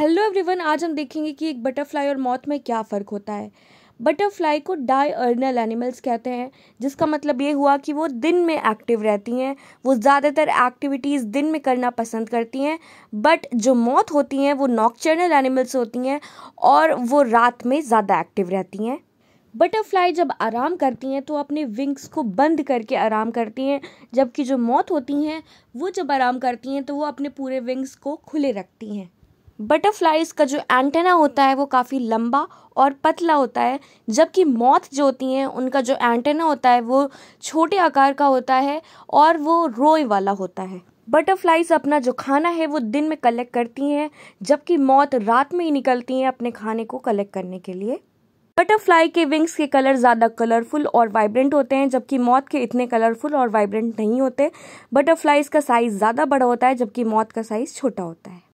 hello everyone आज हम देखेंगे कि एक बटरफ्लाई और मौत में क्या फ़र्क होता है बटरफ्लाई को डाई अर्नल एनिमल्स कहते हैं जिसका मतलब ये हुआ कि वो दिन में एक्टिव रहती हैं वो ज़्यादातर एक्टिविटीज़ दिन में करना पसंद करती हैं बट जो मौत होती हैं वो नॉक्चर्नल एनिमल्स होती हैं और वो रात में ज़्यादा एक्टिव रहती हैं बटरफ्लाई जब आराम करती हैं तो अपने विंग्स को बंद करके आराम करती हैं जबकि जो मौत होती हैं वो जब आराम करती हैं तो वो अपने पूरे विंग्स को खुले रखती हैं बटरफ्लाइज का जो एंटेना होता है वो काफ़ी लंबा और पतला होता है जबकि मौत जो होती हैं उनका जो एंटेना होता है वो छोटे आकार का होता है और वो रोए वाला होता है बटरफ्लाइज अपना जो खाना है वो दिन में कलेक्ट करती हैं जबकि मौत रात में ही निकलती हैं अपने खाने को कलेक्ट करने के लिए बटरफ्लाई के विंग्स के कलर ज़्यादा कलरफुल और वाइब्रेंट होते हैं जबकि मौत के इतने कलरफुल और वाइब्रेंट नहीं होते बटरफ्लाइज का साइज़ ज़्यादा बड़ा होता है जबकि मौत का साइज़ छोटा होता है